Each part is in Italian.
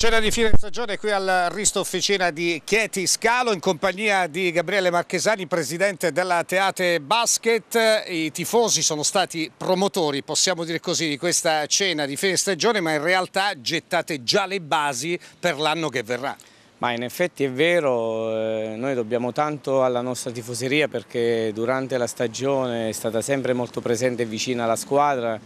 Cena di fine stagione qui al Risto Officina di Chieti Scalo in compagnia di Gabriele Marchesani, presidente della Teate Basket. I tifosi sono stati promotori, possiamo dire così, di questa cena di fine stagione, ma in realtà gettate già le basi per l'anno che verrà. Ma in effetti è vero, eh, noi dobbiamo tanto alla nostra tifoseria perché durante la stagione è stata sempre molto presente e vicina alla squadra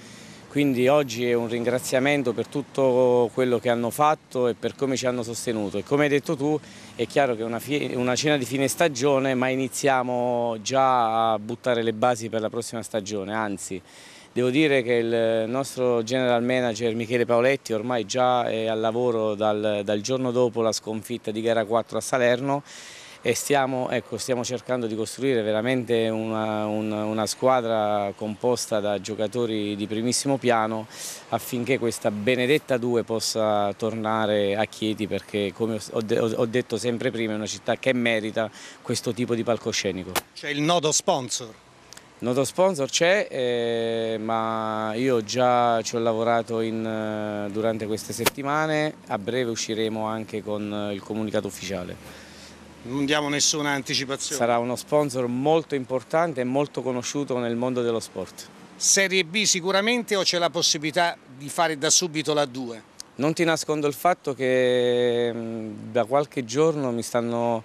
quindi oggi è un ringraziamento per tutto quello che hanno fatto e per come ci hanno sostenuto. E come hai detto tu, è chiaro che è una, una cena di fine stagione, ma iniziamo già a buttare le basi per la prossima stagione, anzi. Devo dire che il nostro general manager Michele Paoletti ormai già è al lavoro dal, dal giorno dopo la sconfitta di gara 4 a Salerno e stiamo, ecco, stiamo cercando di costruire veramente una, una, una squadra composta da giocatori di primissimo piano affinché questa benedetta 2 possa tornare a Chieti perché come ho, ho detto sempre prima è una città che merita questo tipo di palcoscenico. C'è il nodo sponsor? Noto sponsor c'è, eh, ma io già ci ho lavorato in, eh, durante queste settimane, a breve usciremo anche con eh, il comunicato ufficiale non diamo nessuna anticipazione. Sarà uno sponsor molto importante e molto conosciuto nel mondo dello sport. Serie B sicuramente o c'è la possibilità di fare da subito la 2? Non ti nascondo il fatto che mm, da qualche giorno mi stanno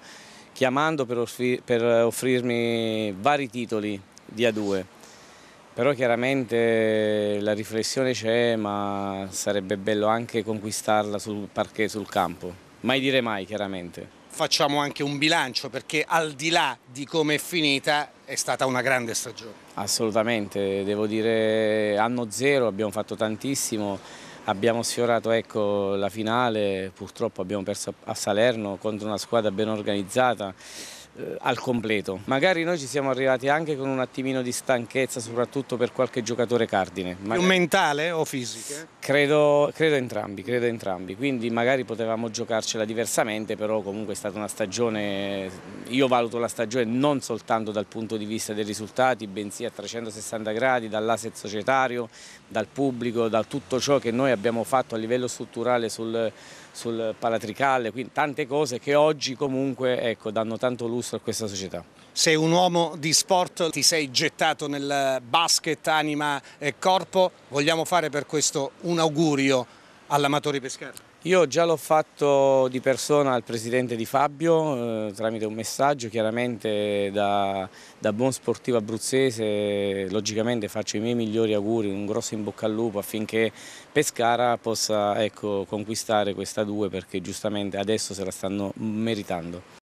chiamando per, offri per offrirmi vari titoli di A2. Però chiaramente la riflessione c'è, ma sarebbe bello anche conquistarla sul parquet, sul campo. Mai dire mai, chiaramente facciamo anche un bilancio perché al di là di come è finita è stata una grande stagione. Assolutamente, devo dire anno zero abbiamo fatto tantissimo, abbiamo sfiorato ecco, la finale, purtroppo abbiamo perso a Salerno contro una squadra ben organizzata eh, al completo. Magari noi ci siamo arrivati anche con un attimino di stanchezza, soprattutto per qualche giocatore cardine. Magari... mentale o fisica? Credo, credo, entrambi, credo entrambi, quindi magari potevamo giocarcela diversamente, però comunque è stata una stagione, io valuto la stagione non soltanto dal punto di vista dei risultati, bensì a 360 gradi, dall'asset societario, dal pubblico, da tutto ciò che noi abbiamo fatto a livello strutturale sul sul Palatricale, quindi tante cose che oggi comunque ecco, danno tanto lustro a questa società. Sei un uomo di sport, ti sei gettato nel basket anima e corpo, vogliamo fare per questo un augurio all'amatore Pescara? Io già l'ho fatto di persona al presidente di Fabio eh, tramite un messaggio, chiaramente da, da, buon sportivo abruzzese logicamente faccio i miei migliori auguri, un grosso in bocca al lupo affinché Pescara possa ecco, conquistare questa due perché giustamente adesso se la stanno meritando.